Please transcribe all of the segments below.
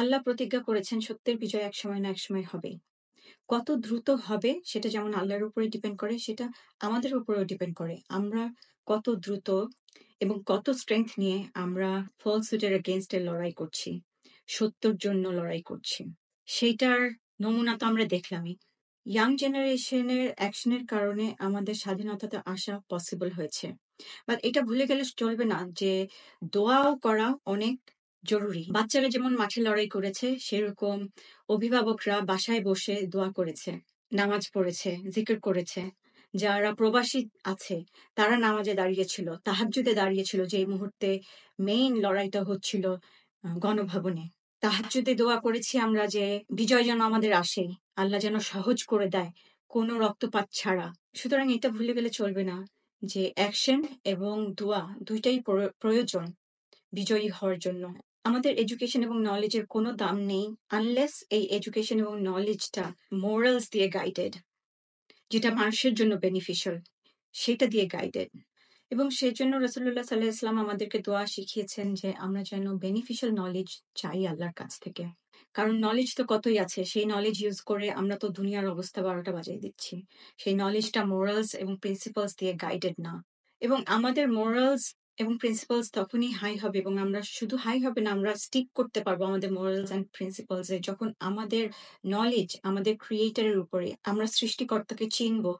আল্লাহ প্রতিজ্ঞা করেছেন সত্যের বিজয় এক সময় না এক সময় হবে কত দ্রুত হবে সেটা যেমন আল্লাহর উপরে ডিপেন্ড করে সেটা আমাদের উপরেও ডিপেন্ড করে আমরা কত দ্রুত এবং কত স্ট্রেংথ নিয়ে আমরা ফলসুটের এগেনস্টে লড়াই করছি সত্যর জন্য লড়াই করছি সেইটার নমুনা তো আমরা দেখলামই ইয়াং জেনারেশনের অ্যাকশনের কারণে আমাদের স্বাধীনতাতে আসা পসিবল হয়েছে বাট এটা ভুলে গেলে চলবে না যে দোয়াও করা অনেক জরুরি বাচ্চারা যেমন মাঠে লড়াই করেছে সেরকম অভিভাবকরা বাসায় বসে দোয়া করেছে নামাজ পড়েছে জিকির করেছে যারা প্রবাসী আছে তারা নামাজে দাঁড়িয়েছিল তাহাজুদে দাঁড়িয়েছিল যে মুহূর্তে মেইন লড়াইটা হচ্ছিল গণভবনে তাহাজুদে দোয়া করেছি আমরা যে বিজয় যেন আমাদের আসে আল্লাহ যেন সহজ করে দেয় কোনো রক্তপাত ছাড়া সুতরাং এটা ভুলে গেলে চলবে না যে অ্যাকশন এবং দোয়া দুইটাই প্রয়োজন বিজয়ী হওয়ার জন্য আমাদের এডুকেশন এবং নলেজের কোনো দাম নেই আনলেস এই এডুকেশন এবং নলেজটা মোরালস দিয়ে গাইডেড যেটা মানুষের জন্য বেনিফিশিয়াল সেটা দিয়ে গাইডেড এবং সেই জন্য রসুল্লাহ সাল্লাহ ইসলাম আমাদেরকে দোয়া শিখিয়েছেন যে আমরা যেন বেনিফিশিয়াল নলেজ চাই আল্লাহর কাছ থেকে কারণ নলেজ তো কতই আছে সেই নলেজ ইউজ করে আমরা তো দুনিয়ার অবস্থা বারোটা বাজিয়ে দিচ্ছি সেই নলেজটা মোরালস এবং প্রিন্সিপালস দিয়ে গাইডেড না এবং আমাদের মোরালস এবং প্রিন্সিপালস তখনই হাই হবে এবং আমরা শুধু হাই হবে না আমরা স্টিক করতে পারবো আমাদের মোরালস অ্যান্ড প্রিন্সিপালস এ যখন আমাদের নলেজ আমাদের ক্রিয়েটারের উপরে আমরা সৃষ্টিকর্তাকে চিনবো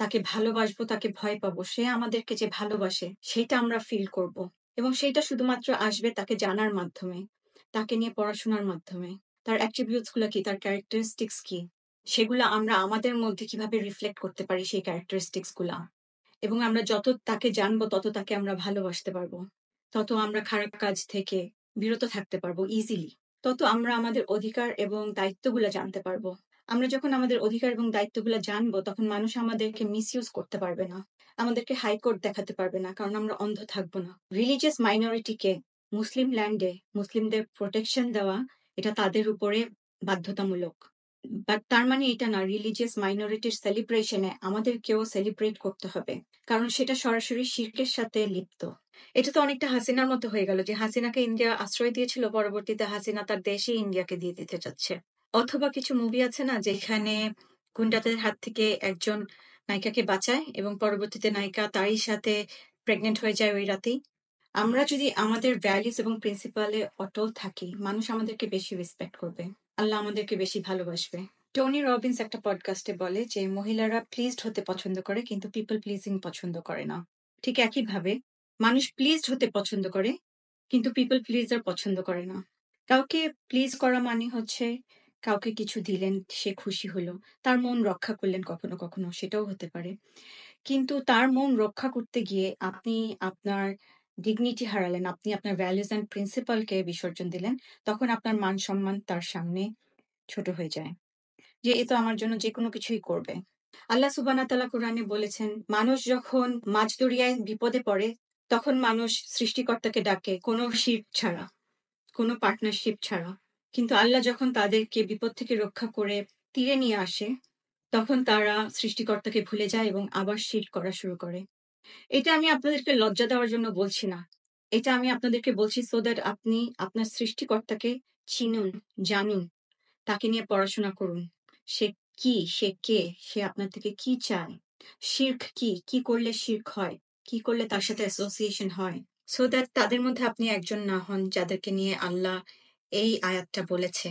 তাকে ভালোবাসবো তাকে ভয় পাবো সে আমাদেরকে যে ভালোবাসে সেটা আমরা ফিল করব এবং সেটা শুধুমাত্র আসবে তাকে জানার মাধ্যমে তাকে নিয়ে পড়াশোনার মাধ্যমে তার অ্যাট্রিবিউটস গুলো কি তার ক্যারেক্টারিস্টিক্স কি সেগুলো আমরা আমাদের মধ্যে কিভাবে রিফ্লেক্ট করতে পারি সেই ক্যারেক্টারিস্টিক্স গুলা এবং আমরা যত তাকে জানবো তত তাকে আমরা ভালোবাসতে পারবো তত আমরা খারাপ কাজ থেকে বিরত থাকতে পারবো ইজিলি তত আমরা আমাদের অধিকার এবং দায়িত্বগুলো জানতে পারবো আমরা যখন আমাদের অধিকার এবং দায়িত্বগুলো জানবো তখন মানুষ আমাদেরকে মিসইউজ করতে পারবে না আমাদেরকে হাইকোর্ট দেখাতে পারবে না কারণ আমরা অন্ধ থাকবো না রিলিজিয়াস মাইনরিটিকে মুসলিম ল্যান্ডে মুসলিমদের প্রোটেকশন দেওয়া এটা তাদের উপরে বাধ্যতামূলক বাট তার মানে এটা না রিলিজিয়াস মাইনরিটির সেলিব্রেশনে আমাদেরকেও সেলিব্রেট করতে হবে কারণ সেটা সরাসরি শির্কের সাথে লিপ্ত এটা তো অনেকটা হাসিনার মতো হয়ে গেল যে হাসিনাকে ইন্ডিয়া আশ্রয় দিয়েছিল পরবর্তীতে হাসিনা তার দেশে ইন্ডিয়াকে দিয়ে দিতে চাচ্ছে অথবা কিছু মুভি আছে না যেখানে গুন্ডাদের হাত থেকে একজন নায়িকাকে বাঁচায় এবং পরবর্তীতে নায়িকা তারই সাথে প্রেগনেন্ট হয়ে যায় ওই রাতেই আমরা যদি আমাদের ভ্যালিউস এবং প্রিন্সিপালে অটল থাকি মানুষ আমাদেরকে বেশি রেসপেক্ট করবে আল্লাহ আমাদেরকে বেশি ভালোবাসবে টনি রবিন্স একটা পডকাস্টে বলে যে মহিলারা প্লিজড হতে পছন্দ করে কিন্তু পিপল প্লিজিং পছন্দ করে না ঠিক একইভাবে মানুষ প্লিজড হতে পছন্দ করে কিন্তু পিপল প্লিজার পছন্দ করে না কাউকে প্লিজ করা মানে হচ্ছে কাউকে কিছু দিলেন সে খুশি হলো তার মন রক্ষা করলেন কখনো কখনো সেটাও হতে পারে কিন্তু তার মন রক্ষা করতে গিয়ে আপনি আপনার ডিগনিটি হারালেন আপনি আপনার ভ্যালুস অ্যান্ড প্রিন্সিপালকে বিসর্জন দিলেন তখন আপনার মান সম্মান তার সামনে ছোট হয়ে যায় যে এ তো আমার জন্য যে কোনো কিছুই করবে আল্লাহ সুবানা তালা কোরআনে বলেছেন মানুষ যখন মাছ দরিয়ায় বিপদে পড়ে তখন মানুষ সৃষ্টিকর্তাকে ডাকে কোনো শিপ ছাড়া কোনো পার্টনারশিপ ছাড়া কিন্তু আল্লাহ যখন তাদেরকে বিপদ থেকে রক্ষা করে তীরে নিয়ে আসে তখন তারা সৃষ্টিকর্তাকে ভুলে যায় এবং আবার শির করা শুরু করে এটা আমি আপনাদেরকে লজ্জা দেওয়ার জন্য বলছি না এটা আমি আপনাদেরকে বলছি সো দ্যাট আপনি আপনার সৃষ্টিকর্তাকে চিনুন জানুন তাকে নিয়ে পড়াশোনা করুন সে কি সে কে সে আপনার থেকে কি চায় শির্ক কি কি করলে শির্ক হয় কি করলে তার সাথে অ্যাসোসিয়েশন হয় সো দ্যাট তাদের মধ্যে আপনি একজন না হন যাদেরকে নিয়ে আল্লাহ এই আয়াতটা বলেছে